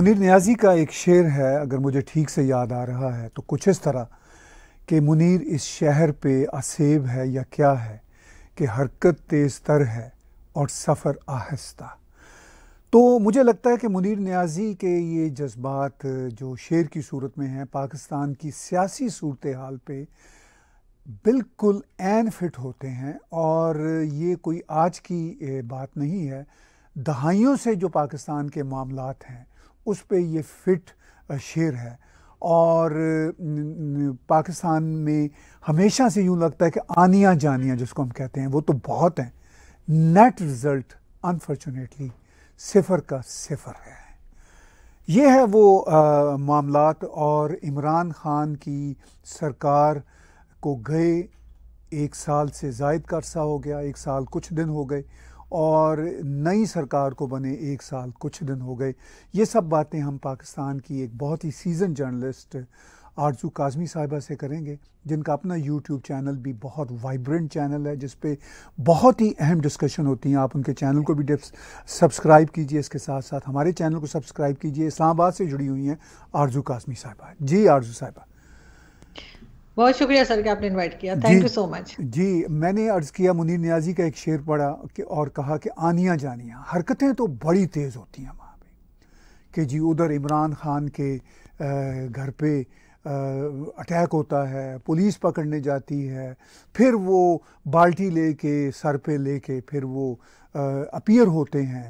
मुनीर न्याजी का एक शेर है अगर मुझे ठीक से याद आ रहा है तो कुछ इस तरह कि मुनीर इस शहर पे असेब है या क्या है कि हरकत तेज़ तर है और सफ़र आहस्ता तो मुझे लगता है कि मुनीर न्याजी के ये जज्बात जो शेर की सूरत में हैं पाकिस्तान की सियासी सूरत हाल पे बिल्कुल एन फिट होते हैं और ये कोई आज की बात नहीं है दहाइयों से जो पाकिस्तान के मामलात हैं उस पर ये फिट शेर है और पाकिस्तान में हमेशा से यूँ लगता है कि आनियाँ जानियाँ जिसको हम कहते हैं वो तो बहुत हैं नेट रिज़ल्ट अनफॉर्चुनेटली सिफर का सिफर है ये है वो मामला और इमरान ख़ान की सरकार को गए एक साल से जायद का अरसा हो गया एक साल कुछ दिन हो गए और नई सरकार को बने एक साल कुछ दिन हो गए ये सब बातें हम पाकिस्तान की एक बहुत ही सीजन जर्नलिस्ट आरजू काजमी साहिबा से करेंगे जिनका अपना यूट्यूब चैनल भी बहुत वाइब्रेंट चैनल है जिस पे बहुत ही अहम डिस्कशन होती हैं आप उनके चैनल को भी सब्सक्राइब कीजिए इसके साथ साथ हमारे चैनल को सब्सक्राइब कीजिए इस्लामाबाद से जुड़ी हुई हैं आरजू काजमी साहिबा जी आरजू साहिबा बहुत शुक्रिया सर कि आपने इनवाइट किया थैंक यू सो मच जी मैंने अर्ज किया मुनीर न्याजी का एक शेर पढ़ा कि और कहा कि आनिया जानिया हरकतें तो बड़ी तेज़ होती हैं वहाँ पे कि जी उधर इमरान खान के घर पे अटैक होता है पुलिस पकड़ने जाती है फिर वो बाल्टी ले के सर पे ले के फिर वो अपियर होते हैं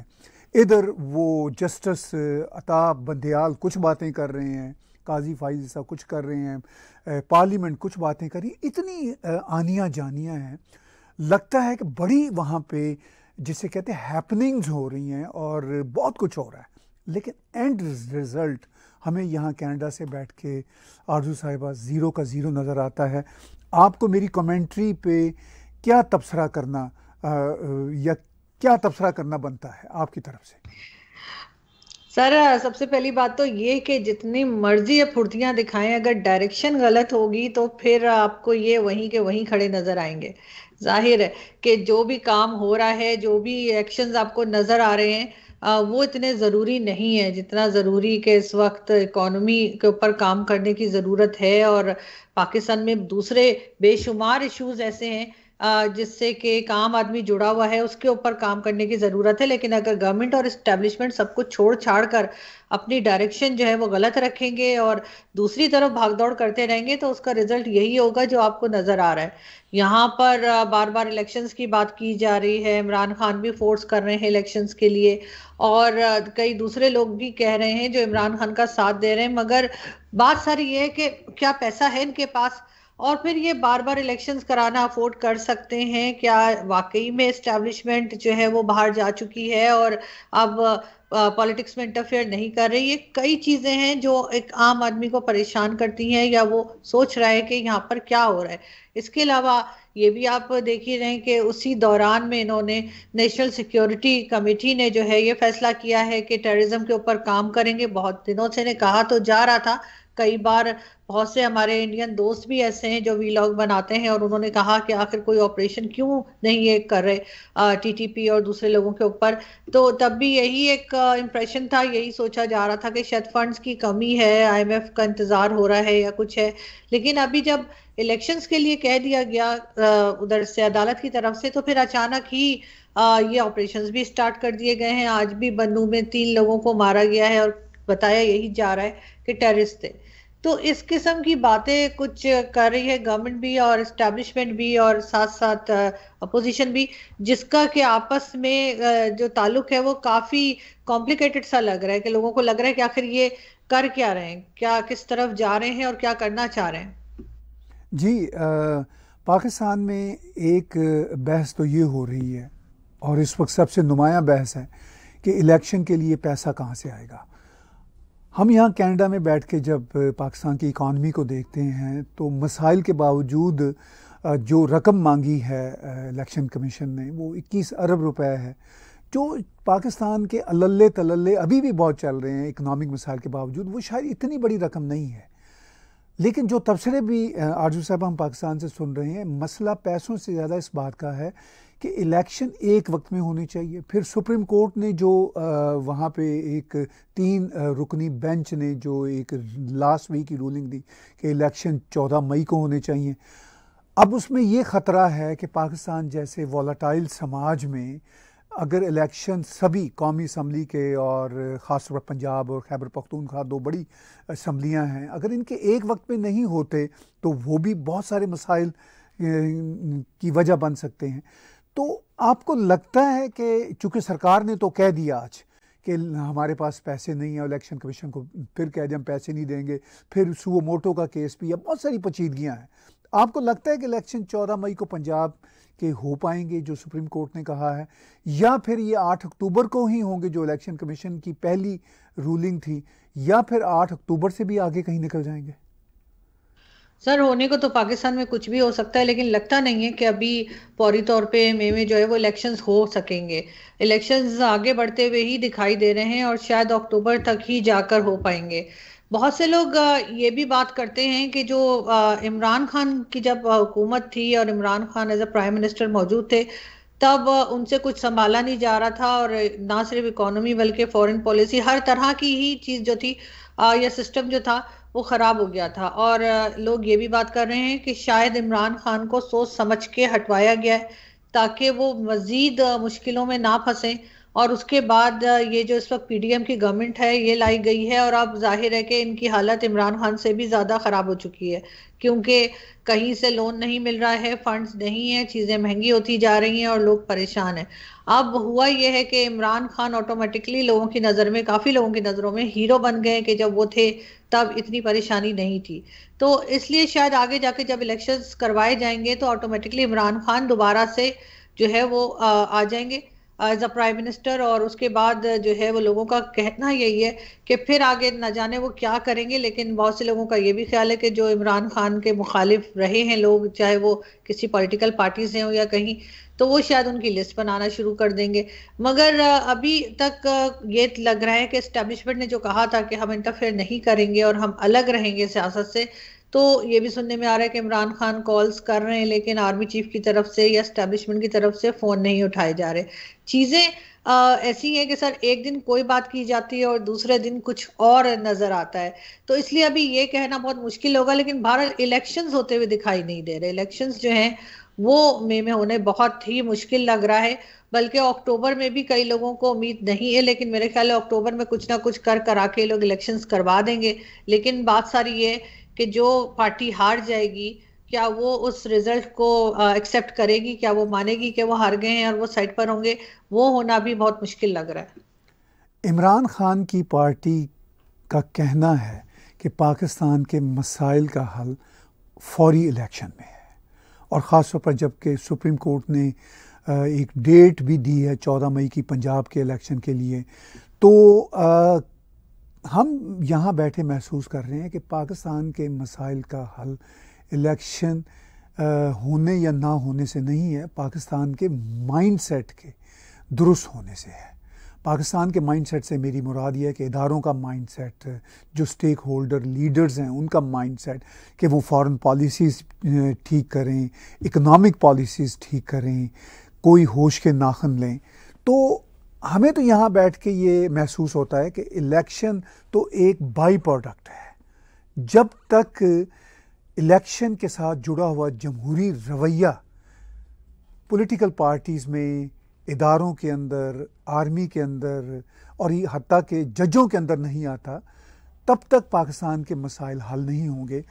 इधर वो जस्टिस अताब बंदयाल कुछ बातें कर रहे हैं काजी फाइज ऐसा कुछ कर रहे हैं पार्लियामेंट कुछ बातें करी इतनी आनिया जानियाँ हैं लगता है कि बड़ी वहाँ पे जिसे कहते हैं हैपनिंग्स हो रही हैं और बहुत कुछ हो रहा है लेकिन एंड रिज़ल्ट हमें यहाँ कनाडा से बैठ के आरजू साहिबा ज़ीरो का ज़ीरो नज़र आता है आपको मेरी कमेंट्री पे क्या तबसरा करना आ, या क्या तबसरा करना बनता है आपकी तरफ से सर सबसे पहली बात तो ये कि जितनी मर्जी ये फुर्तियां दिखाएं अगर डायरेक्शन गलत होगी तो फिर आपको ये वहीं के वहीं खड़े नजर आएंगे जाहिर है कि जो भी काम हो रहा है जो भी एक्शंस आपको नजर आ रहे हैं वो इतने ज़रूरी नहीं है जितना ज़रूरी कि इस वक्त इकोनॉमी के ऊपर काम करने की ज़रूरत है और पाकिस्तान में दूसरे बेशुमार इश्यूज ऐसे हैं जिससे कि एक आम आदमी जुड़ा हुआ है उसके ऊपर काम करने की ज़रूरत है लेकिन अगर गवर्नमेंट और इस्टेब्लिशमेंट सब कुछ छोड़ छाड़ कर अपनी डायरेक्शन जो है वो गलत रखेंगे और दूसरी तरफ भागदौड़ करते रहेंगे तो उसका रिजल्ट यही होगा जो आपको नज़र आ रहा है यहाँ पर बार बार इलेक्शंस की बात की जा रही है इमरान खान भी फोर्स कर रहे हैं इलेक्शंस के लिए और कई दूसरे लोग भी कह रहे हैं जो इमरान खान का साथ दे रहे हैं मगर बात सारी ये है कि क्या पैसा है इनके पास और फिर ये बार बार इलेक्शंस कराना अफोर्ड कर सकते हैं क्या वाकई में इस्टेब्लिशमेंट जो है वो बाहर जा चुकी है और अब पॉलिटिक्स में इंटरफेयर नहीं कर रही ये कई चीज़ें हैं जो एक आम आदमी को परेशान करती हैं या वो सोच रहा है कि यहाँ पर क्या हो रहा है इसके अलावा ये भी आप देख ही रहे हैं कि उसी दौरान में इन्होंने नेशनल सिक्योरिटी कमेटी ने जो है ये फैसला किया है कि टेररिज्म के ऊपर काम करेंगे बहुत दिनों से ने कहा तो जा रहा था कई बार बहुत से हमारे इंडियन दोस्त भी ऐसे हैं जो वीलॉग बनाते हैं और उन्होंने कहा कि आखिर कोई ऑपरेशन क्यों नहीं ये कर रहे टीटीपी और दूसरे लोगों के ऊपर तो तब भी यही एक इम्प्रेशन था यही सोचा जा रहा था कि शायद फंड्स की कमी है आईएमएफ का इंतजार हो रहा है या कुछ है लेकिन अभी जब इलेक्शंस के लिए कह दिया गया उधर से अदालत की तरफ से तो फिर अचानक ही आ, ये ऑपरेशंस भी स्टार्ट कर दिए गए हैं आज भी बन्नू में तीन लोगों को मारा गया है और बताया यही जा रहा है कि टेररिस्ट थे तो इस किस्म की बातें कुछ कर रही है गवर्नमेंट भी और इस्टेब्लिशमेंट भी और साथ साथ अपोजिशन भी जिसका कि आपस में जो ताल्लुक है वो काफ़ी कॉम्प्लिकेटेड सा लग रहा है कि लोगों को लग रहा है कि आखिर ये कर क्या रहे हैं क्या किस तरफ जा रहे हैं और क्या करना चाह रहे हैं जी पाकिस्तान में एक बहस तो ये हो रही है और इस वक्त सबसे नुमाया बहस है कि इलेक्शन के लिए पैसा कहाँ से आएगा हम यहाँ कनाडा में बैठ के जब पाकिस्तान की इकॉनमी को देखते हैं तो मसाइल के बावजूद जो रकम मांगी है इलेक्शन कमीशन ने वो 21 अरब रुपए है जो पाकिस्तान के अलल्ले तलल्ले अभी भी बहुत चल रहे हैं इकनॉमिक मसाइल के बावजूद वो शायद इतनी बड़ी रकम नहीं है लेकिन जो तबसरे भी आरजू साहब हम पाकिस्तान से सुन रहे हैं मसला पैसों से ज़्यादा इस बात का है कि इलेक्शन एक वक्त में होनी चाहिए फिर सुप्रीम कोर्ट ने जो वहाँ पे एक तीन रुकनी बेंच ने जो एक लास्ट वीक की रूलिंग दी कि इलेक्शन चौदह मई को होने चाहिए अब उसमें ये ख़तरा है कि पाकिस्तान जैसे वॉलाटाइल समाज में अगर इलेक्शन सभी कौमी इसम्बली के और ख़ास तौर पर पंजाब और खैबर पख्तूनख्वा दो बड़ी इसम्बलियाँ हैं अगर इनके एक वक्त में नहीं होते तो वो भी बहुत सारे मसाइल की वजह बन सकते हैं तो आपको लगता है कि चूँकि सरकार ने तो कह दिया आज कि हमारे पास पैसे नहीं है इलेक्शन कमीशन को फिर कह दें हम पैसे नहीं देंगे फिर सुबह मोटो का केस भी या बहुत सारी पचीदगियाँ हैं आपको लगता है कि इलेक्शन चौदह मई को पंजाब के हो पाएंगे जो सुप्रीम कोर्ट ने कहा है या फिर ये 8 अक्टूबर को ही होंगे जो इलेक्शन कमीशन की पहली रूलिंग थी या फिर 8 अक्टूबर से भी आगे कहीं निकल जाएंगे सर होने को तो पाकिस्तान में कुछ भी हो सकता है लेकिन लगता नहीं है कि अभी फौरी तौर पे मे में जो है वो इलेक्शंस हो सकेंगे इलेक्शंस आगे बढ़ते हुए ही दिखाई दे रहे हैं और शायद अक्टूबर तक ही जाकर हो पाएंगे बहुत से लोग ये भी बात करते हैं कि जो इमरान खान की जब हुकूमत थी और Imran Khan as a prime minister मौजूद थे तब उनसे कुछ संभाला नहीं जा रहा था और ना सिर्फ इकोनॉमी बल्कि फॉरेन पॉलिसी हर तरह की ही चीज़ जो थी या सिस्टम जो था वो ख़राब हो गया था और लोग ये भी बात कर रहे हैं कि शायद इमरान खान को सोच समझ के हटवाया गया है ताकि वो मज़ीद मुश्किलों में ना फंसें और उसके बाद ये जो इस वक्त पीडीएम की गवर्नमेंट है ये लाई गई है और अब जाहिर है कि इनकी हालत इमरान खान से भी ज़्यादा ख़राब हो चुकी है क्योंकि कहीं से लोन नहीं मिल रहा है फंड्स नहीं है चीज़ें महंगी होती जा रही हैं और लोग परेशान हैं अब हुआ यह है कि इमरान खान ऑटोमेटिकली लोगों की नज़र में काफ़ी लोगों की नज़रों में हीरो बन गए कि जब वो थे तब इतनी परेशानी नहीं थी तो इसलिए शायद आगे जाके जब इलेक्शंस करवाए जाएंगे तो ऑटोमेटिकली इमरान खान दोबारा से जो है वो आ जाएंगे एज अ प्राइम मिनिस्टर और उसके बाद जो है वो लोगों का कहना यही है कि फिर आगे ना जाने वो क्या करेंगे लेकिन बहुत से लोगों का ये भी ख्याल है कि जो इमरान खान के मुखालिफ रहे हैं लोग चाहे वो किसी पॉलिटिकल पार्टी से हों या कहीं तो वो शायद उनकी लिस्ट बनाना शुरू कर देंगे मगर अभी तक ये लग रहा है कि इस्टेब्लिशमेंट ने जो कहा था कि हम इंटरफेयर नहीं करेंगे और हम अलग रहेंगे सियासत से तो ये भी सुनने में आ रहा है कि इमरान खान कॉल्स कर रहे हैं लेकिन आर्मी चीफ की तरफ से या स्टैब्लिशमेंट की तरफ से फ़ोन नहीं उठाए जा रहे चीज़ें ऐसी हैं कि सर एक दिन कोई बात की जाती है और दूसरे दिन कुछ और नज़र आता है तो इसलिए अभी ये कहना बहुत मुश्किल होगा लेकिन भारत इलेक्शंस होते हुए दिखाई नहीं दे रहे इलेक्शंस जो हैं वो मे में होने बहुत ही मुश्किल लग रहा है बल्कि अक्टूबर में भी कई लोगों को उम्मीद नहीं है लेकिन मेरे ख्याल है अक्टूबर में कुछ ना कुछ कर करा के लोग इलेक्शंस करवा देंगे लेकिन बात सारी ये कि जो पार्टी हार जाएगी क्या वो उस रिजल्ट को एक्सेप्ट करेगी क्या वो मानेगी कि वो हार गए हैं और वो साइड पर होंगे वो होना भी बहुत मुश्किल लग रहा है इमरान खान की पार्टी का कहना है कि पाकिस्तान के मसाइल का हल फौरी इलेक्शन में है और ख़ास तौर पर जबकि सुप्रीम कोर्ट ने एक डेट भी दी है चौदह मई की पंजाब के इलेक्शन के लिए तो हम यहाँ बैठे महसूस कर रहे हैं कि पाकिस्तान के मसाइल का हल इलेक्शन होने या ना होने से नहीं है पाकिस्तान के माइंडसेट के दुरुस्त होने से है पाकिस्तान के माइंडसेट से मेरी मुराद यह है कि इदारों का माइंडसेट जो स्टेक होल्डर लीडर्स हैं उनका माइंडसेट कि वो फॉरेन पॉलिसीज़ ठीक करें इकनॉमिक पॉलिसीज़ ठीक करें कोई होश के नाखन लें तो हमें तो यहाँ बैठ के ये महसूस होता है कि इलेक्शन तो एक बाई प्रोडक्ट है जब तक इलेक्शन के साथ जुड़ा हुआ जमहूरी रवैया पॉलिटिकल पार्टीज़ में इदारों के अंदर आर्मी के अंदर और ये हती के जजों के अंदर नहीं आता तब तक पाकिस्तान के मसाइल हल नहीं होंगे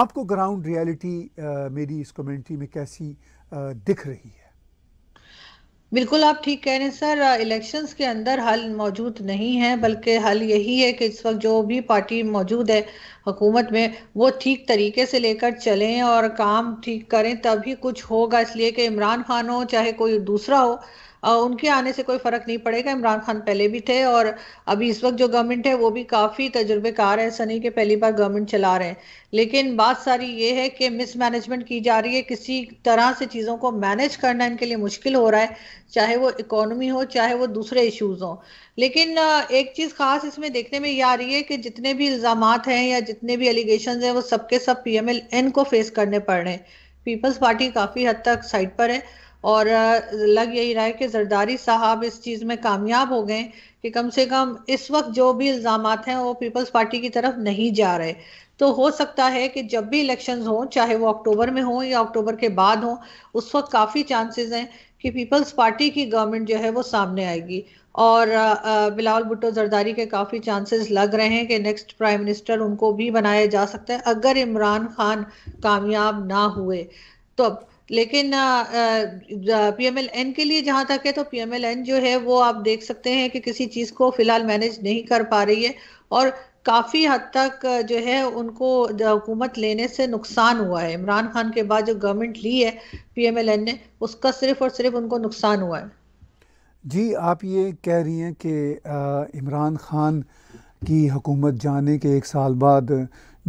आपको ग्राउंड रियलिटी मेरी इस कम्यूनिटी में कैसी आ, दिख रही है बिल्कुल आप ठीक कह रहे हैं सर इलेक्शंस के अंदर हल मौजूद नहीं है बल्कि हल यही है कि इस वक्त जो भी पार्टी मौजूद है हुकूमत में वो ठीक तरीके से लेकर चलें और काम ठीक करें तभी कुछ होगा इसलिए कि इमरान खान हो चाहे कोई दूसरा हो उनके आने से कोई फर्क नहीं पड़ेगा इमरान खान पहले भी थे और अभी इस वक्त जो गवर्नमेंट है वो भी काफ़ी तजुर्बेकार है ऐसा नहीं कि पहली बार गवर्नमेंट चला रहे हैं लेकिन बात सारी ये है कि मिसमैनेजमेंट की जा रही है किसी तरह से चीज़ों को मैनेज करना इनके लिए मुश्किल हो रहा है चाहे वो इकोनॉमी हो चाहे वो दूसरे इशूज़ हों लेकिन एक चीज़ खास इसमें देखने में ये आ रही है कि जितने भी इल्ज़ाम हैं या जितने भी एलिगेशन हैं वो सबके सब पी एम एल एन को फेस करने पड़ रहे हैं पीपल्स पार्टी काफ़ी हद तक साइड पर है और लग यही रहा है कि जरदारी साहब इस चीज़ में कामयाब हो गए कि कम से कम इस वक्त जो भी इल्ज़ाम हैं वो पीपल्स पार्टी की तरफ नहीं जा रहे तो हो सकता है कि जब भी इलेक्शंस हों चाहे वो अक्टूबर में हों या अक्टूबर के बाद हों उस वक्त काफ़ी चांसेस हैं कि पीपल्स पार्टी की गवर्नमेंट जो है वो सामने आएगी और बिलावल भुट्टो जरदारी के काफ़ी चांसेस लग रहे हैं कि नेक्स्ट प्राइम मिनिस्टर उनको भी बनाया जा सकता है अगर इमरान खान कामयाब ना हुए तो लेकिन पीएमएलएन के लिए जहां तक है तो पीएमएलएन जो है वो आप देख सकते हैं कि किसी चीज को फिलहाल मैनेज नहीं कर पा रही है और काफ़ी हद तक जो है उनको हुकूमत लेने से नुकसान हुआ है इमरान खान के बाद जो गवर्नमेंट ली है पीएमएलएन ने उसका सिर्फ और सिर्फ उनको नुकसान हुआ है जी आप ये कह रही हैं कि इमरान खान की हुकूमत जाने के एक साल बाद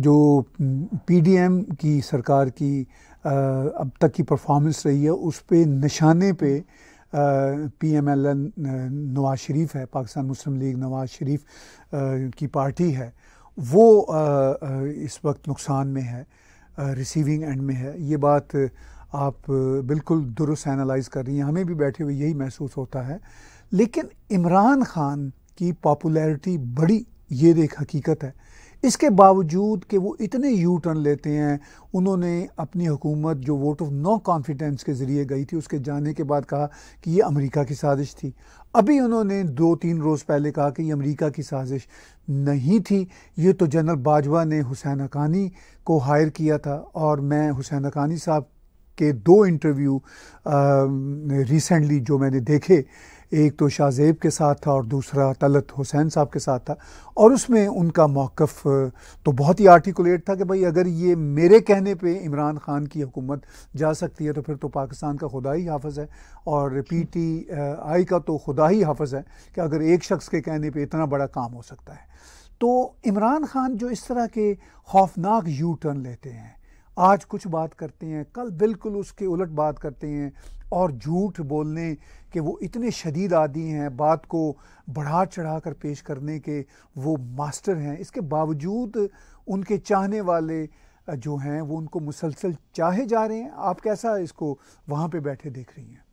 जो पीडीएम की सरकार की अब तक की परफॉर्मेंस रही है उस पर निशाने पे P M L N Nawaz Sharif है पाकिस्तान मुस्लिम लीग नवाज शरीफ की पार्टी है वो इस वक्त नुकसान में है रिसीविंग एंड में है ये बात आप बिल्कुल दुरुस्त एनालाइज कर रही हैं हमें भी बैठे हुए यही महसूस होता है लेकिन इमरान खान की पॉपुलैरिटी बड़ी ये एक हकीकत है इसके बावजूद कि वो इतने यू टर्न लेते हैं उन्होंने अपनी हुकूमत जो वोट ऑफ नो कॉन्फिडेंस के ज़रिए गई थी उसके जाने के बाद कहा कि ये अमेरिका की साजिश थी अभी उन्होंने दो तीन रोज़ पहले कहा कि ये अमेरिका की साजिश नहीं थी ये तो जनरल बाजवा ने हुसैन अकानी को हायर किया था और मैं हुसैन अकानी साहब के दो इंटरव्यू रिसेंटली जो मैंने देखे एक तो शाहजेब के साथ था और दूसरा तलत हुसैन साहब के साथ था और उसमें उनका मौक़ तो बहुत ही आर्टिकुलेट था कि भाई अगर ये मेरे कहने पे इमरान ख़ान की हुकूमत जा सकती है तो फिर तो पाकिस्तान का खुदा ही हाफज है और पी टी आई का तो खुदा ही हाफज है कि अगर एक शख्स के कहने पर इतना बड़ा काम हो सकता है तो इमरान ख़ान जो इस तरह के खौफनाक यू टर्न लेते हैं आज कुछ बात करते हैं कल बिल्कुल उसके उलट बात करते हैं और झूठ बोलने के वो इतने शदीद आदि हैं बात को बढ़ा चढ़ा कर पेश करने के वो मास्टर हैं इसके बावजूद उनके चाहने वाले जो हैं वो उनको मुसलसल चाहे जा रहे हैं आप कैसा इसको वहाँ पे बैठे देख रही हैं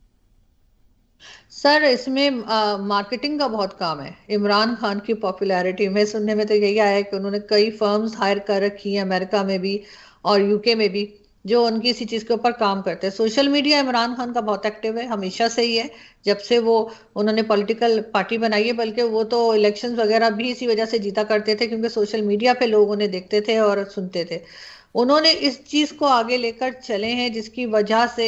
सर इसमें मार्केटिंग का बहुत काम है इमरान खान की पॉपुलैरिटी में सुनने में तो यही आया है कि उन्होंने कई फर्म्स हायर कर रखी हैं अमेरिका में भी और यूके में भी जो उनकी इसी चीज़ के ऊपर काम करते हैं सोशल मीडिया इमरान खान का बहुत एक्टिव है हमेशा से ही है जब से वो उन्होंने पॉलिटिकल पार्टी बनाई है बल्कि वो तो इलेक्शन वगैरह भी इसी वजह से जीता करते थे क्योंकि सोशल मीडिया पे लोग उन्हें देखते थे और सुनते थे उन्होंने इस चीज़ को आगे लेकर चले हैं जिसकी वजह से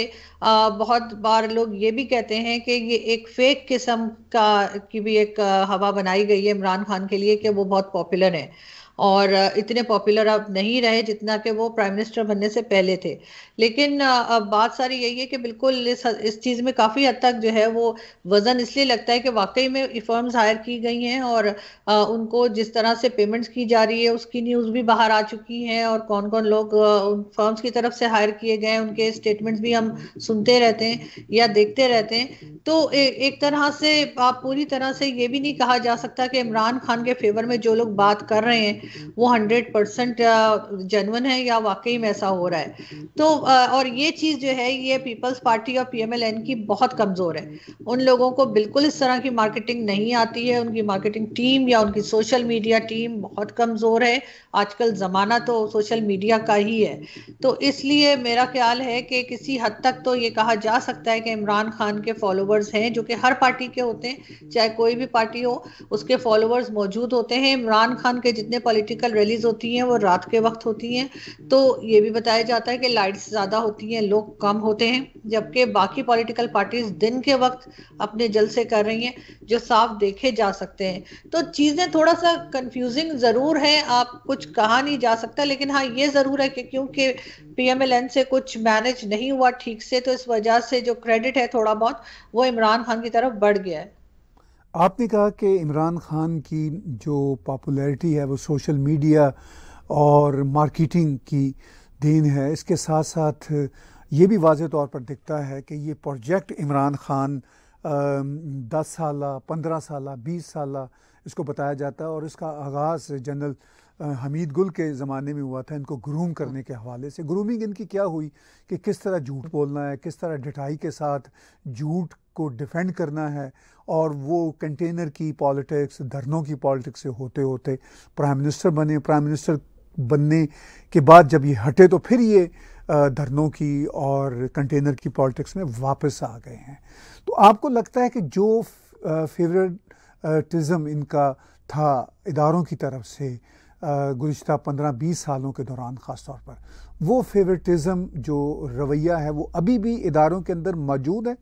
बहुत बार लोग ये भी कहते हैं कि ये एक फेक किस्म का की भी एक हवा बनाई गई है इमरान खान के लिए कि वो बहुत पॉपुलर है और इतने पॉपुलर अब नहीं रहे जितना कि वो प्राइम मिनिस्टर बनने से पहले थे लेकिन अब बात सारी यही है कि बिल्कुल इस इस चीज़ में काफ़ी हद तक जो है वो वज़न इसलिए लगता है कि वाकई में फर्म्स हायर की गई हैं और उनको जिस तरह से पेमेंट्स की जा रही है उसकी न्यूज़ भी बाहर आ चुकी हैं और कौन कौन लोग उन फर्म्स की तरफ से हायर किए गए हैं उनके स्टेटमेंट्स भी हम सुनते रहते हैं या देखते रहते हैं तो ए, एक तरह से आप पूरी तरह से ये भी नहीं कहा जा सकता कि इमरान खान के फेवर में जो लोग बात कर रहे हैं वो हंड्रेड परसेंट जनवन है या वाकई में ऐसा हो रहा है तो और ये चीज़ जो है ये पीपल्स पार्टी और पीएमएलएन की बहुत कमज़ोर है उन लोगों को बिल्कुल इस तरह की मार्केटिंग नहीं आती है उनकी मार्केटिंग टीम या उनकी सोशल मीडिया टीम बहुत कमज़ोर है आजकल ज़माना तो सोशल मीडिया का ही है तो इसलिए मेरा ख्याल है कि किसी हद तक तो ये कहा जा सकता है कि इमरान खान के फॉलोवर्स हैं जो कि हर पार्टी के होते हैं चाहे कोई भी पार्टी हो उसके फॉलोवर्स मौजूद होते हैं इमरान खान के जितने पॉलिटिकल पॉलिटिकल रैलीज होती हैं वो रात के वक्त होती हैं तो ये भी बताया जाता है कि लाइट्स ज़्यादा होती हैं लोग कम होते हैं जबकि बाकी पॉलिटिकल पार्टीज दिन के वक्त अपने जलसे कर रही हैं जो साफ देखे जा सकते हैं तो चीज़ें थोड़ा सा कंफ्यूजिंग ज़रूर है आप कुछ कहा नहीं जा सकता लेकिन हाँ ये ज़रूर है कि क्योंकि पी से कुछ मैनेज नहीं हुआ ठीक से तो इस वजह से जो क्रेडिट है थोड़ा बहुत वो इमरान खान की तरफ बढ़ गया है आपने कहा कि इमरान खान की जो पॉपुलैरिटी है वो सोशल मीडिया और मार्केटिंग की देन है इसके साथ साथ ये भी वाज तौर पर दिखता है कि ये प्रोजेक्ट इमरान खान दस साल पंद्रह साल बीस साल इसको बताया जाता है और इसका आगाज़ जनरल हमीद गुल के ज़माने में हुआ था इनको ग्रूम करने के हवाले से ग्रूमिंग इनकी क्या हुई कि किस तरह झूठ बोलना है किस तरह डिठाई के साथ झूठ को डिफेंड करना है और वो कंटेनर की पॉलिटिक्स धरनों की पॉलिटिक्स से होते होते प्राइम मिनिस्टर बने प्राइम मिनिस्टर बनने के बाद जब ये हटे तो फिर ये धरनों की और कंटेनर की पॉलिटिक्स में वापस आ गए हैं तो आपको लगता है कि जो फेवरेटिज़म इनका था इदारों की तरफ से गुज्त पंद्रह बीस सालों के दौरान ख़ास तौर पर वो फेवरेटिज़म जो रवैया है वो अभी भी इदारों के अंदर मौजूद है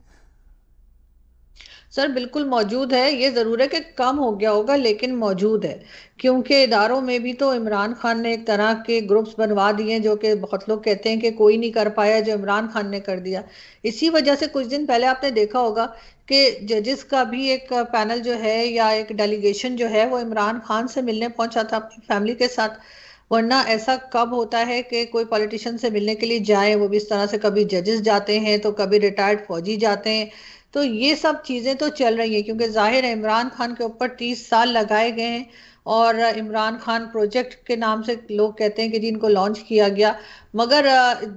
सर बिल्कुल मौजूद है ये ज़रूर है कि कम हो गया होगा लेकिन मौजूद है क्योंकि इदारों में भी तो इमरान खान ने एक तरह के ग्रुप्स बनवा दिए जो कि बहुत लोग कहते हैं कि कोई नहीं कर पाया जो इमरान खान ने कर दिया इसी वजह से कुछ दिन पहले आपने देखा होगा कि जजेस का भी एक पैनल जो है या एक डेलीगेशन जो है वो इमरान खान से मिलने पहुंचा था अपनी फैमिली के साथ वरना ऐसा कब होता है कि कोई पॉलिटिशियन से मिलने के लिए जाए वो भी इस तरह से कभी जजेस जाते हैं तो कभी रिटायर्ड फौजी जाते हैं तो ये सब चीज़ें तो चल रही हैं क्योंकि जाहिर है इमरान खान के ऊपर तीस साल लगाए गए हैं और इमरान खान प्रोजेक्ट के नाम से लोग कहते हैं कि जी इनको लॉन्च किया गया मगर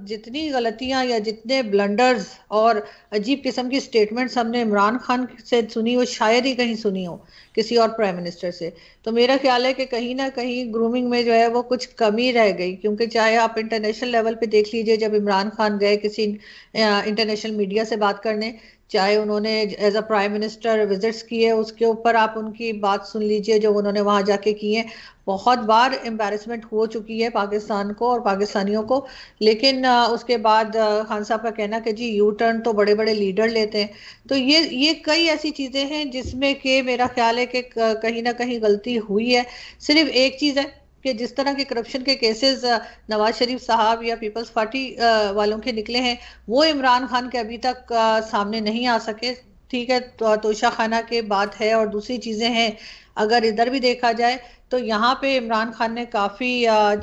जितनी गलतियां या जितने ब्लंडर्स और अजीब किस्म की स्टेटमेंट्स हमने इमरान खान से सुनी हो शायद ही कहीं सुनी हो किसी और प्राइम मिनिस्टर से तो मेरा ख्याल है कि कहीं ना कहीं ग्रूमिंग में जो है वो कुछ कमी रह गई क्योंकि चाहे आप इंटरनेशनल लेवल पे देख लीजिए जब इमरान खान गए किसी इंटरनेशनल मीडिया से बात करने चाहे उन्होंने as a prime minister visits किए उसके ऊपर आप उनकी बात सुन लीजिए जो उन्होंने वहाँ जाके की है बहुत बार एम्बेरसमेंट हो चुकी है पाकिस्तान को और पाकिस्तानियों को लेकिन उसके बाद खान साहब का कहना कि जी यू टर्न तो बड़े बड़े लीडर लेते हैं तो ये ये कई ऐसी चीज़ें हैं जिसमें कि मेरा ख्याल है कि कहीं ना कहीं गलती हुई है सिर्फ एक चीज़ है कि जिस तरह के करप्शन के केसेस नवाज शरीफ साहब या पीपल्स पार्टी वालों के निकले हैं वो इमरान खान के अभी तक सामने नहीं आ सके ठीक है तो तोशा खाना के बात है और दूसरी चीज़ें हैं अगर इधर भी देखा जाए तो यहाँ पे इमरान खान ने काफ़ी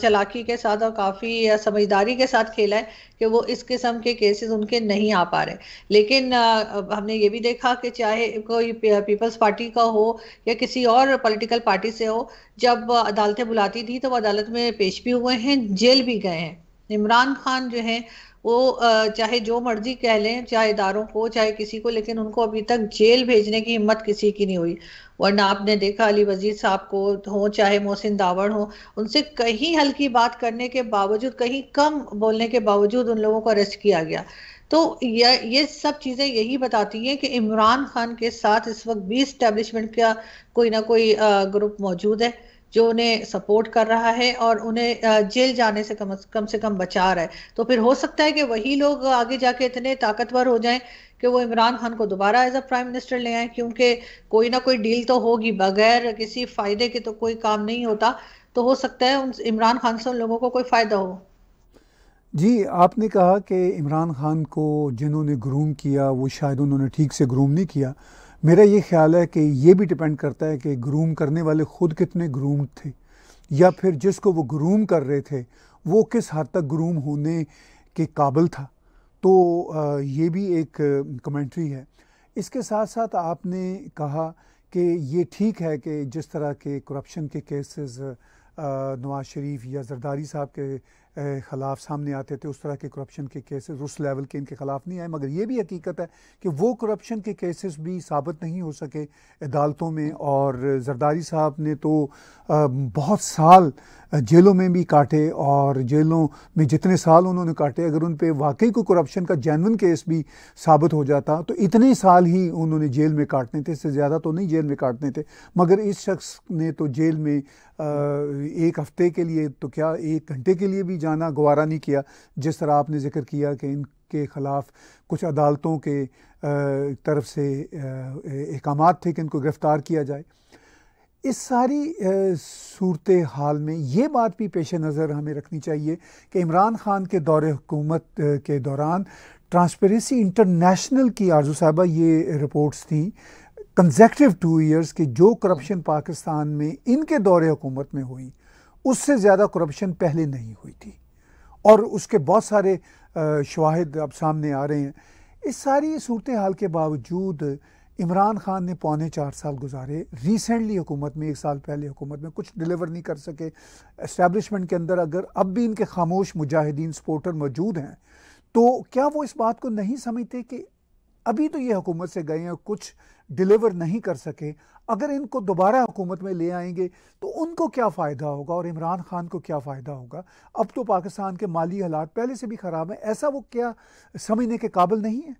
चलाकी के साथ और काफ़ी समझदारी के साथ खेला है कि वो इस किस्म के केसेस उनके नहीं आ पा रहे लेकिन हमने ये भी देखा कि चाहे कोई पीपल्स पार्टी का हो या किसी और पॉलिटिकल पार्टी से हो जब अदालतें बुलाती थी तो वो अदालत में पेश भी हुए हैं जेल भी गए हैं इमरान खान जो हैं वो चाहे जो मर्जी कह लें चाहे इदारों को चाहे किसी को लेकिन उनको अभी तक जेल भेजने की हिम्मत किसी की नहीं हुई वरना आपने देखा अली वजीर साहब को हो चाहे मोहसिन दावड़ हो उनसे कहीं हल्की बात करने के बावजूद कहीं कम बोलने के बावजूद उन लोगों को अरेस्ट किया गया तो ये ये सब चीज़ें यही बताती हैं कि इमरान खान के साथ इस वक्त भी इस्टेब्लिशमेंट का कोई ना कोई ग्रुप मौजूद है जो उन्हें सपोर्ट कर रहा है और उन्हें जेल जाने से कम कम से कम बचा रहा है तो फिर हो सकता है कि वही लोग आगे जाके इतने ताकतवर हो जाएं कि वो इमरान खान को दोबारा एज अ प्राइम मिनिस्टर ले आए क्योंकि कोई ना कोई डील तो होगी बगैर किसी फायदे के तो कोई काम नहीं होता तो हो सकता है उन इमरान खान से उन लोगों को कोई फ़ायदा हो जी आपने कहा कि इमरान खान को जिन्होंने ग्रूम किया वो शायद उन्होंने ठीक से ग्रूम नहीं किया मेरा ये ख्याल है कि ये भी डिपेंड करता है कि ग्रूम करने वाले ख़ुद कितने ग्रूम थे या फिर जिसको वो ग्रूम कर रहे थे वो किस हद तक ग्रूम होने के काबिल था तो ये भी एक कमेंट्री है इसके साथ साथ आपने कहा कि ये ठीक है कि जिस तरह के करप्शन के केसेस नवाज शरीफ या जरदारी साहब के ख़िलाफ़ सामने आते थे उस तरह के करप्शन के केसेस उस लेवल के इनके ख़िलाफ़ नहीं आए मगर ये भी हकीकत है कि वो करप्शन के केसेस भी साबित नहीं हो सके अदालतों में और जरदारी साहब ने तो बहुत साल जेलों में भी काटे और जेलों में जितने साल उन्होंने काटे अगर उन पर वाकई को करप्शन का जैनवन केस भी साबित हो जाता तो इतने साल ही उन्होंने जेल में काटने थे इससे ज़्यादा तो नहीं जेल में काटने थे मगर इस शख्स ने तो जेल में एक हफ्ते के लिए तो क्या एक घंटे के लिए भी जाना गवारा नहीं किया जिस तरह आपने जिक्र किया कि इनके ख़िलाफ़ कुछ अदालतों के तरफ से अहकाम थे कि इनको गिरफ़्तार किया जाए इस सारी सूरत हाल में ये बात भी पेश नज़र हमें रखनी चाहिए कि इमरान ख़ान के दौर हुकूमत के दौरान ट्रांसपेरेंसी इंटरनेशनल की आरजू साहबा ये रिपोर्ट्स थी कंजेक्टिव टू ईयर्स की जो करप्शन पाकिस्तान में इनके दौर हुकूमत में हुई उससे ज़्यादा करप्शन पहले नहीं हुई थी और उसके बहुत सारे शवाहद अब सामने आ रहे हैं इस सारी सूरत हाल के बावजूद इमरान खान ने पौने चार साल गुजारे रिसेंटली हुकूमत में एक साल पहले हुकूमत में कुछ डिलीवर नहीं कर सके इस्टेबलिशमेंट के अंदर अगर अब भी इनके खामोश मुजाहिदीन सपोर्टर मौजूद हैं तो क्या वो इस बात को नहीं समझते कि अभी तो ये हुकूमत से गए हैं कुछ डिलीवर नहीं कर सके अगर इनको दोबारा हुकूमत में ले आएंगे तो उनको क्या फ़ायदा होगा और इमरान खान को क्या फ़ायदा होगा अब तो पाकिस्तान के माली हालात पहले से भी ख़राब हैं ऐसा वो क्या समझने के काबिल नहीं है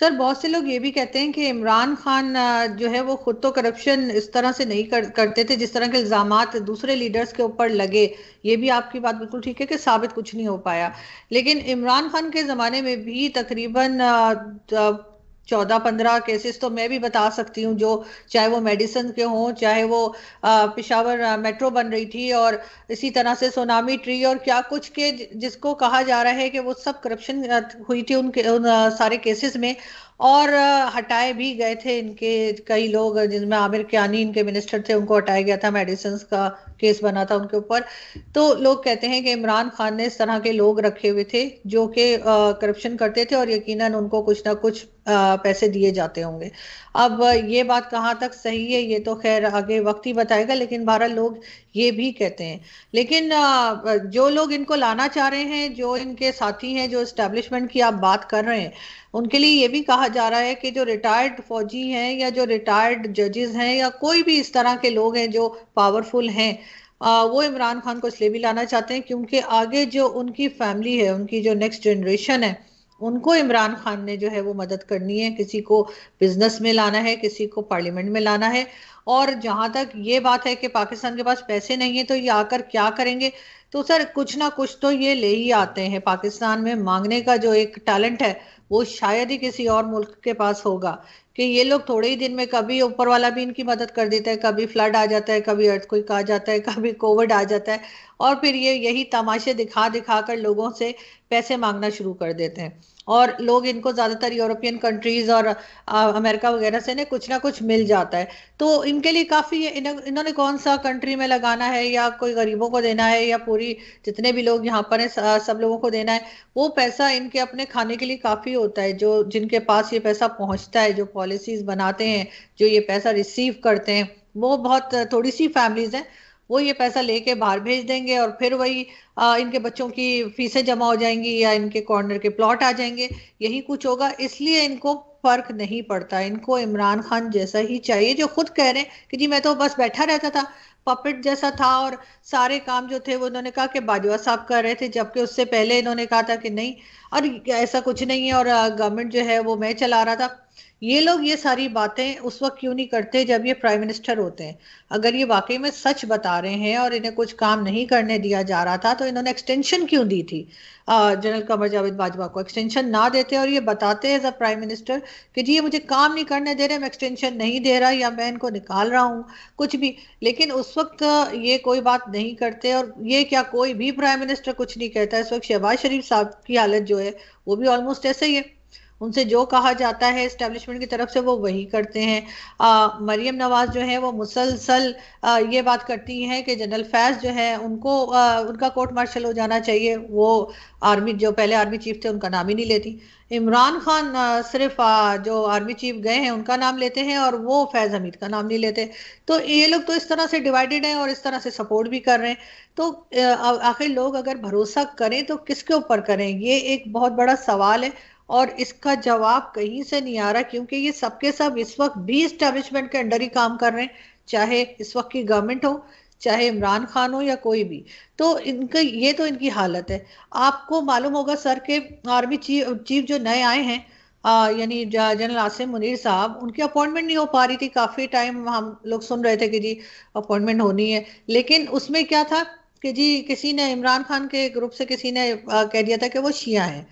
सर बहुत से लोग ये भी कहते हैं कि इमरान खान जो है वो खुद तो करप्शन इस तरह से नहीं कर, करते थे जिस तरह के इल्जाम दूसरे लीडर्स के ऊपर लगे ये भी आपकी बात बिल्कुल ठीक है कि साबित कुछ नहीं हो पाया लेकिन इमरान खान के ज़माने में भी तकरीबन चौदह पंद्रह केसेस तो मैं भी बता सकती हूँ जो चाहे वो मेडिसिन के हों चाहे वो पिशावर मेट्रो बन रही थी और इसी तरह से सोनामी ट्री और क्या कुछ के जिसको कहा जा रहा है कि वो सब करप्शन हुई थी उनके उन सारे केसेस में और हटाए भी गए थे इनके कई लोग जिनमें आमिर क्यानी इनके मिनिस्टर थे उनको हटाया गया था मेडिसिन का केस बना था उनके ऊपर तो लोग कहते हैं कि इमरान खान ने इस तरह के लोग रखे हुए थे जो कि करप्शन करते थे और यकीनन उनको कुछ ना कुछ आ, पैसे दिए जाते होंगे अब ये बात कहाँ तक सही है ये तो खैर आगे वक्त ही बताएगा लेकिन बारह लोग ये भी कहते हैं लेकिन जो लोग इनको लाना चाह रहे हैं जो इनके साथी हैं जो इस्टेब्लिशमेंट की आप बात कर रहे हैं उनके लिए ये भी कहा जा रहा है कि जो रिटायर्ड फौजी हैं या जो रिटायर्ड जजेस हैं या कोई भी इस तरह के लोग हैं जो पावरफुल हैं वो इमरान खान को इसलिए भी लाना चाहते हैं क्योंकि आगे जो उनकी फैमिली है उनकी जो नेक्स्ट जनरेशन है उनको इमरान खान ने जो है वो मदद करनी है किसी को बिजनेस में लाना है किसी को पार्लियामेंट में लाना है और जहां तक ये बात है कि पाकिस्तान के पास पैसे नहीं है तो ये आकर क्या करेंगे तो सर कुछ ना कुछ तो ये ले ही आते हैं पाकिस्तान में मांगने का जो एक टैलेंट है वो शायद ही किसी और मुल्क के पास होगा कि ये लोग थोड़े ही दिन में कभी ऊपर वाला भी इनकी मदद कर देता है कभी फ्लड आ जाता है कभी अर्थ आ जाता है कभी कोविड आ जाता है और फिर ये यही तमाशे दिखा दिखा कर लोगों से पैसे मांगना शुरू कर देते हैं और लोग इनको ज़्यादातर यूरोपियन कंट्रीज़ और आ, अमेरिका वगैरह से ने कुछ ना कुछ मिल जाता है तो इनके लिए काफ़ी इन, इन्होंने कौन सा कंट्री में लगाना है या कोई गरीबों को देना है या पूरी जितने भी लोग यहाँ पर हैं सब लोगों को देना है वो पैसा इनके अपने खाने के लिए काफ़ी होता है जो जिनके पास ये पैसा पहुँचता है जो पॉलिसीज़ बनाते हैं जो ये पैसा रिसीव करते हैं वो बहुत थोड़ी सी फैमिलीज़ हैं वो ये पैसा लेके बाहर भेज देंगे और फिर वही आ, इनके बच्चों की फीसें जमा हो जाएंगी या इनके कॉर्नर के प्लॉट आ जाएंगे यही कुछ होगा इसलिए इनको फर्क नहीं पड़ता इनको इमरान खान जैसा ही चाहिए जो खुद कह रहे हैं कि जी मैं तो बस बैठा रहता था पपेट जैसा था और सारे काम जो थे वो उन्होंने कहा कि बाजवा साहब कर रहे थे जबकि उससे पहले इन्होंने कहा था कि नहीं और ऐसा कुछ नहीं है और गवर्नमेंट जो है वो मैं चला रहा था ये लोग ये सारी बातें उस वक्त क्यों नहीं करते जब ये प्राइम मिनिस्टर होते हैं अगर ये वाकई में सच बता रहे हैं और इन्हें कुछ काम नहीं करने दिया जा रहा था तो इन्होंने एक्सटेंशन क्यों दी थी जनरल कमर जावेद बाजवा को एक्सटेंशन ना देते और ये बताते एज अ प्राइम मिनिस्टर कि जी ये मुझे काम नहीं करने दे रहे मैं एक्सटेंशन नहीं दे रहा या मैं इनको निकाल रहा हूँ कुछ भी लेकिन उस वक्त ये कोई बात नहीं करते और ये क्या कोई भी प्राइम मिनिस्टर कुछ नहीं कहता इस वक्त शहबाज शरीफ साहब की हालत जो है वो भी ऑलमोस्ट ऐसे ही है उनसे जो कहा जाता है इस्टेब्लिशमेंट की तरफ से वो वही करते हैं मरीम मरियम नवाज जो है वो मुसलसल ये बात करती हैं कि जनरल फैज जो है उनको आ, उनका कोर्ट मार्शल हो जाना चाहिए वो आर्मी जो पहले आर्मी चीफ थे उनका नाम ही नहीं लेती इमरान खान सिर्फ जो आर्मी चीफ गए हैं उनका नाम लेते हैं और वो फैज हमीद का नाम नहीं लेते तो ये लोग तो इस तरह से डिवाइडेड हैं और इस तरह से सपोर्ट भी कर रहे हैं तो आखिर लोग अगर भरोसा करें तो किसके ऊपर करें ये एक बहुत बड़ा सवाल है और इसका जवाब कहीं से नहीं आ रहा क्योंकि ये सबके सब इस वक्त भी इस्टेब्लिशमेंट के अंडर ही काम कर रहे हैं चाहे इस वक्त की गवर्नमेंट हो चाहे इमरान खान हो या कोई भी तो इनका ये तो इनकी हालत है आपको मालूम होगा सर के आर्मी चीफ चीफ जो नए आए हैं यानी जनरल आसिम मुनीर साहब उनकी अपॉइंटमेंट नहीं हो पा रही थी काफ़ी टाइम हम लोग सुन रहे थे कि जी अपॉइंटमेंट होनी है लेकिन उसमें क्या था कि जी किसी ने इमरान खान के ग्रुप से किसी ने कह दिया था कि वो शिया हैं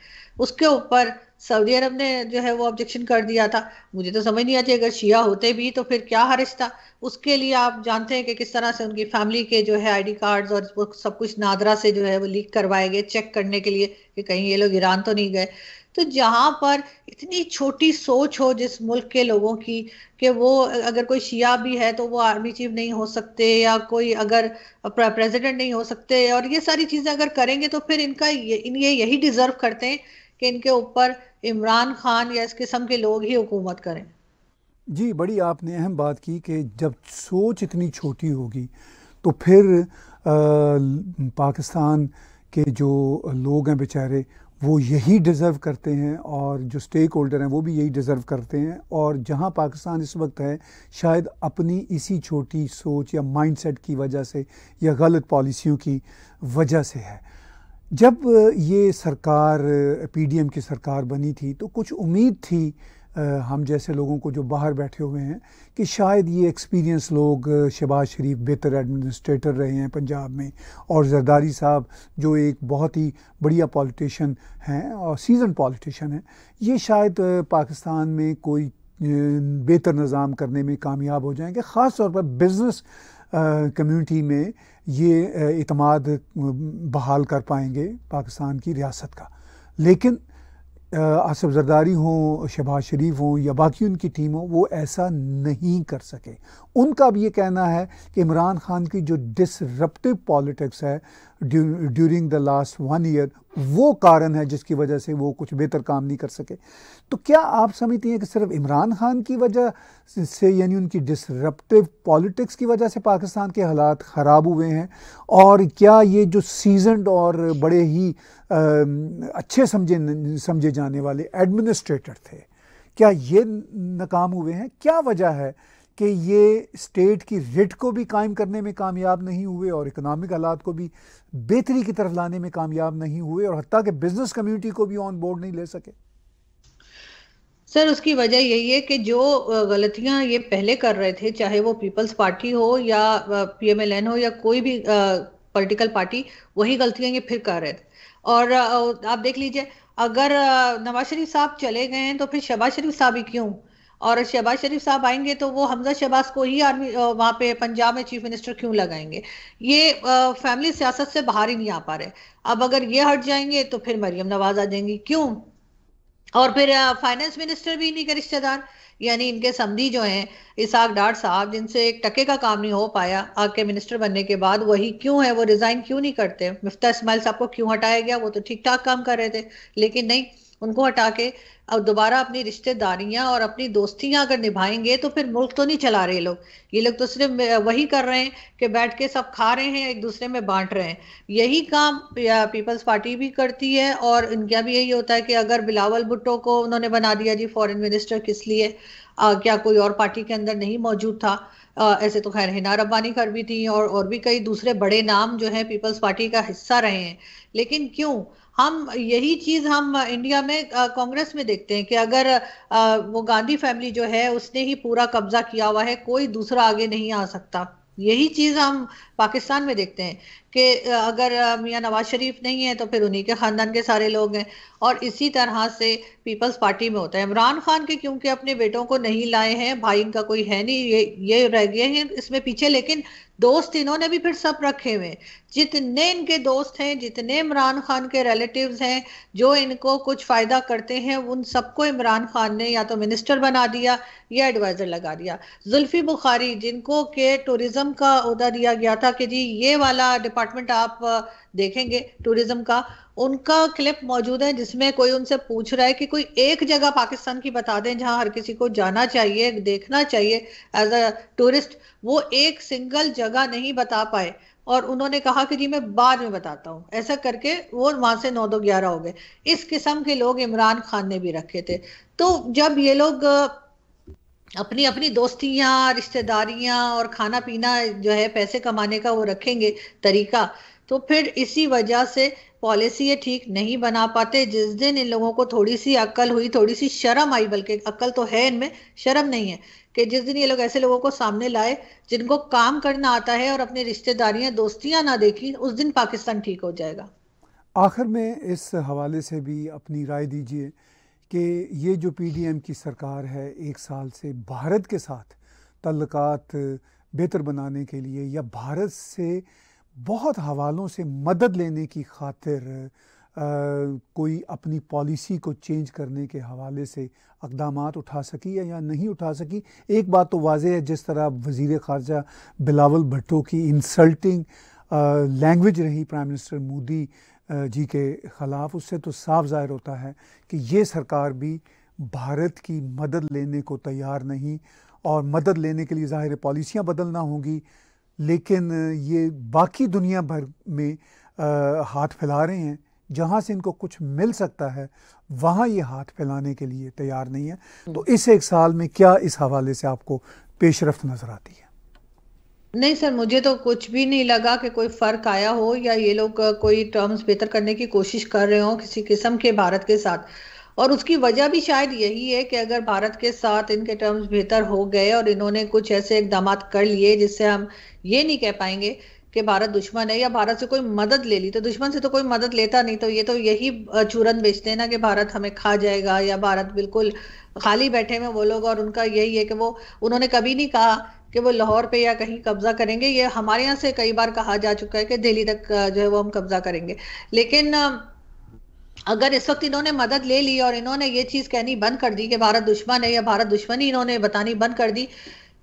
उसके ऊपर सऊदी अरब ने जो है वो ऑब्जेक्शन कर दिया था मुझे तो समझ नहीं आती अगर शिया होते भी तो फिर क्या हरिश था उसके लिए आप जानते हैं कि किस तरह से उनकी फैमिली के जो है आईडी कार्ड्स और सब कुछ नादरा से जो है वो लीक करवाए गए चेक करने के लिए कि कहीं ये लोग ईरान तो नहीं गए तो जहाँ पर इतनी छोटी सोच हो जिस मुल्क के लोगों की कि वो अगर कोई शिया भी है तो वो आर्मी चीफ नहीं हो सकते या कोई अगर प्रेसिडेंट नहीं हो सकते और ये सारी चीज़ें अगर करेंगे तो फिर इनका ये इन ये यही डिज़र्व करते हैं कि इनके ऊपर इमरान खान या इस किस्म के लोग ही हुकूमत करें जी बड़ी आपने अहम बात की कि जब सोच इतनी छोटी होगी तो फिर आ, पाकिस्तान के जो लोग हैं बेचारे वो यही डिज़र्व करते हैं और जो स्टेक होल्डर हैं वो भी यही डिज़र्व करते हैं और जहाँ पाकिस्तान इस वक्त है शायद अपनी इसी छोटी सोच या माइंडसेट की वजह से या गलत पॉलिसियों की वजह से है जब ये सरकार पीडीएम की सरकार बनी थी तो कुछ उम्मीद थी हम जैसे लोगों को जो बाहर बैठे हुए हैं कि शायद ये एक्सपीरियंस लोग शहबाज शरीफ बेहतर एडमिनिस्ट्रेटर रहे हैं पंजाब में और जरदारी साहब जो एक बहुत ही बढ़िया पॉलिटिशन हैं और सीजन पॉलिटिशन हैं ये शायद पाकिस्तान में कोई बेहतर निज़ाम करने में कामयाब हो जाएंगे ख़ास तौर पर बिज़नेस कम्युनिटी में ये इतमाद बहाल कर पाएंगे पाकिस्तान की रियासत का लेकिन आसफ़ जरदारी हों शहबाज शरीफ हों या बाकी उनकी टीम हो वो ऐसा नहीं कर सके उनका भी ये कहना है कि इमरान खान की जो डिसरप्टिव पॉलिटिक्स है during the last one year वो कारण है जिसकी वजह से वो कुछ बेहतर काम नहीं कर सके तो क्या आप समझती हैं कि सिर्फ इमरान खान की वजह से यानी उनकी डिसरप्टिव पॉलिटिक्स की वजह से पाकिस्तान के हालात ख़राब हुए हैं और क्या ये जो सीजनड और बड़े ही आ, अच्छे समझे समझे जाने वाले एडमिनिस्ट्रेटर थे क्या ये नाकाम हुए हैं क्या वजह है कि ये स्टेट की रिट को भी कायम करने में कामयाब नहीं हुए और इकनॉमिक हालात को भी बेहतरी की तरफ लाने में कामयाब नहीं हुए और हती कि बिजनेस कम्युनिटी को भी ऑन बोर्ड नहीं ले सके सर उसकी वजह यही है कि जो गलतियां ये पहले कर रहे थे चाहे वो पीपल्स पार्टी हो या पीएमएलएन हो या कोई भी पॉलिटिकल पार्टी वही गलतियां ये फिर कर रहे थे और आप देख लीजिए अगर नवाज शरीफ साहब चले गए हैं तो फिर शबाज शरीफ साहब ही क्यों और शहबाज शरीफ साहब आएंगे तो वो हमजा शहबाज को ही आर्मी वहाँ पे पंजाब में चीफ मिनिस्टर क्यों लगाएंगे ये फैमिली सियासत से बाहर ही नहीं आ पा रहे अब अगर ये हट जाएंगे तो फिर मरियम नवाज आ जाएंगी क्यों और फिर फाइनेंस मिनिस्टर भी नहीं के रिश्तेदार यानी इनके समधी जो हैं इसाक डार साहब जिनसे एक टके का काम नहीं हो पाया आके मिनिस्टर बनने के बाद वही क्यों है वो रिजाइन क्यों नहीं करते मुफ्ता इसमाइल साहब को क्यों हटाया गया वो तो ठीक ठाक काम कर रहे थे लेकिन नहीं उनको हटा के अब दोबारा अपनी रिश्तेदारियां और अपनी दोस्तियां अगर निभाएंगे तो फिर मुल्क तो नहीं चला रहे लोग ये लोग तो सिर्फ वही कर रहे हैं कि बैठ के सब खा रहे हैं एक दूसरे में बांट रहे हैं यही काम पीपल्स पार्टी भी करती है और इनका भी यही होता है कि अगर बिलावल भुट्टो को उन्होंने बना दिया जी फॉरन मिनिस्टर किस लिए आ, क्या कोई और पार्टी के अंदर नहीं मौजूद था ऐसे तो खैर हिना रब्बानी कर भी थी और और भी कई दूसरे बड़े नाम जो है पीपल्स पार्टी का हिस्सा रहे हैं लेकिन क्यों हम यही चीज हम इंडिया में कांग्रेस में देखते हैं कि अगर आ, वो गांधी फैमिली जो है उसने ही पूरा कब्जा किया हुआ है कोई दूसरा आगे नहीं आ सकता यही चीज हम पाकिस्तान में देखते हैं कि अगर मियाँ नवाज शरीफ नहीं है तो फिर उन्हीं के खानदान के सारे लोग हैं और इसी तरह से पीपल्स पार्टी में होता है इमरान खान के क्योंकि अपने बेटों को नहीं लाए हैं भाई इनका कोई है नहीं ये ये रह गए हैं इसमें पीछे लेकिन दोस्त इन्होंने भी फिर सब रखे हुए जितने इनके दोस्त हैं जितने इमरान खान के रिलेटिव्स हैं जो इनको कुछ फ़ायदा करते हैं उन सबको इमरान खान ने या तो मिनिस्टर बना दिया या एडवाइज़र लगा दिया जुल्फ़ी बुखारी जिनको के टूरिज़्म का उहदा दिया गया था कि जी ये वाला डिपार्टमेंट आप देखेंगे टूरिज़्म का उनका क्लिप मौजूद है जिसमें कोई उनसे पूछ रहा है कि कोई एक जगह पाकिस्तान की बता दें जहां हर किसी को जाना चाहिए देखना चाहिए एज अ टूरिस्ट वो एक सिंगल जगह नहीं बता पाए और उन्होंने कहा कि जी मैं बाद में बताता हूँ ऐसा करके वो वहां से नौ दो ग्यारह हो गए इस किस्म के लोग इमरान खान ने भी रखे थे तो जब ये लोग अपनी अपनी दोस्तियां रिश्तेदारियां और खाना पीना जो है पैसे कमाने का वो रखेंगे तरीका तो फिर इसी वजह से पॉलिसी ये ठीक नहीं बना पाते जिस दिन इन लोगों को थोड़ी सी अक्ल हुई थोड़ी सी शर्म आई बल्कि अक्ल तो है इनमें शर्म नहीं है कि जिस दिन ये लोग ऐसे लोगों को सामने लाए जिनको काम करना आता है और अपनी रिश्तेदारियां दोस्तियां ना देखी उस दिन पाकिस्तान ठीक हो जाएगा आखिर में इस हवाले से भी अपनी राय दीजिए कि ये जो एम की सरकार है एक साल से भारत के साथ तल्लकात बेहतर बनाने के लिए या भारत से बहुत हवालों से मदद लेने की खातिर आ, कोई अपनी पॉलिसी को चेंज करने के हवाले से इकदाम उठा सकी है या नहीं उठा सकी एक बात तो वाज है जिस तरह वज़ी ख़ारजा बिलावल भट्टो की इंसल्टिंग लैंग्वेज रही प्राइम मिनिस्टर मोदी जी के ख़िलाफ़ उससे तो साफ ज़ाहिर होता है कि ये सरकार भी भारत की मदद लेने को तैयार नहीं और मदद लेने के लिए ज़ाहिर पॉलिसियाँ बदलना होंगी लेकिन ये बाकी दुनिया भर में आ, हाथ फैला रहे हैं जहाँ से इनको कुछ मिल सकता है वहाँ ये हाथ फैलाने के लिए तैयार नहीं है तो इस एक साल में क्या इस हवाले से आपको पेशरफ नजर आती है नहीं सर मुझे तो कुछ भी नहीं लगा कि कोई फर्क आया हो या ये लोग कोई टर्म्स बेहतर करने की कोशिश कर रहे हो किसी किस्म के भारत के साथ और उसकी वजह भी शायद यही है कि अगर भारत के साथ इनके टर्म्स बेहतर हो गए और इन्होंने कुछ ऐसे इकदाम कर लिए जिससे हम ये नहीं कह पाएंगे कि भारत दुश्मन है या भारत से कोई मदद ले ली तो दुश्मन से तो कोई मदद लेता नहीं तो ये तो यही चूरन बेचते हैं ना कि भारत हमें खा जाएगा या भारत बिल्कुल खाली बैठे में वो लोग और उनका यही है कि वो उन्होंने कभी नहीं कहा कि वो लाहौर पे या कहीं कब्जा करेंगे ये हमारे यहाँ से कई बार कहा जा चुका है कि दिल्ली तक जो है वो हम कब्जा करेंगे लेकिन अगर इस वक्त इन्होंने मदद ले ली और इन्होंने ये चीज कहनी बंद कर दी कि भारत दुश्मन है या भारत दुश्मनी इन्होंने बतानी बंद कर दी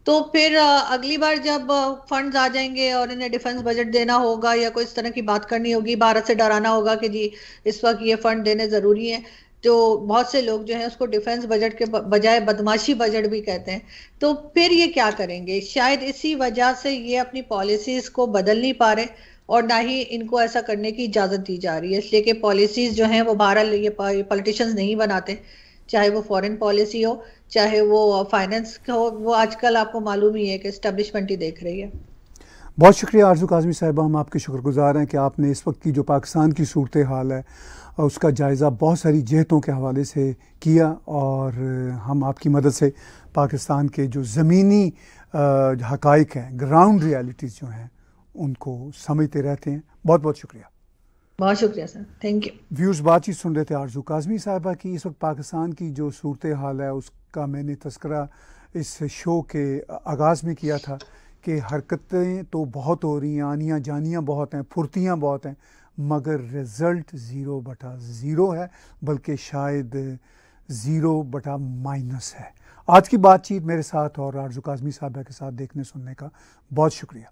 तो फिर अगली बार जब फंड्स आ जाएंगे और इन्हें डिफेंस बजट देना होगा या कोई इस तरह की बात करनी होगी भारत से डराना होगा कि जी इस वक्त ये फंड देने जरूरी है तो बहुत से लोग जो है उसको डिफेंस बजट के बजाय बदमाशी बजट भी कहते हैं तो फिर ये क्या करेंगे शायद इसी वजह से ये अपनी पॉलिसीज को बदल नहीं पा रहे और ना ही इनको ऐसा करने की इजाज़त दी जा रही है इसलिए कि पॉलिसीज़ जो हैं वो बहरहाल ये पॉलिटिशियंस नहीं बनाते चाहे वो फॉरेन पॉलिसी हो चाहे वो फाइनेंस हो वो आजकल आपको मालूम ही है कि इस्टबलिशमेंट ही देख रही है बहुत शुक्रिया आरजू काजमी साहब हम आपके शुक्रगुजार हैं कि आपने इस वक्त की जो पाकिस्तान की सूरत हाल है उसका जायज़ा बहुत सारी जहतों के हवाले से किया और हम आपकी मदद से पाकिस्तान के जो ज़मीनी हकाइक हैं ग्राउंड रियलिटीज़ जो हैं उनको समझते रहते हैं बहुत बहुत शुक्रिया बहुत शुक्रिया सर थैंक यू व्यूज बातचीत सुन रहे थे आरजू काजमी साहबा की इस वक्त पाकिस्तान की जो सूरत हाल है उसका मैंने तस्करा इस शो के आगाज़ में किया था कि हरकतें तो बहुत हो रही हैं आनियाँ जानियाँ बहुत हैं फुर्तियाँ बहुत हैं मगर रिज़ल्ट ज़ीरो बटा ज़ीरो है बल्कि शायद ज़ीरो बटा माइनस है आज की बातचीत मेरे साथ और आरजू काजमी साहबा के साथ देखने सुनने का बहुत शुक्रिया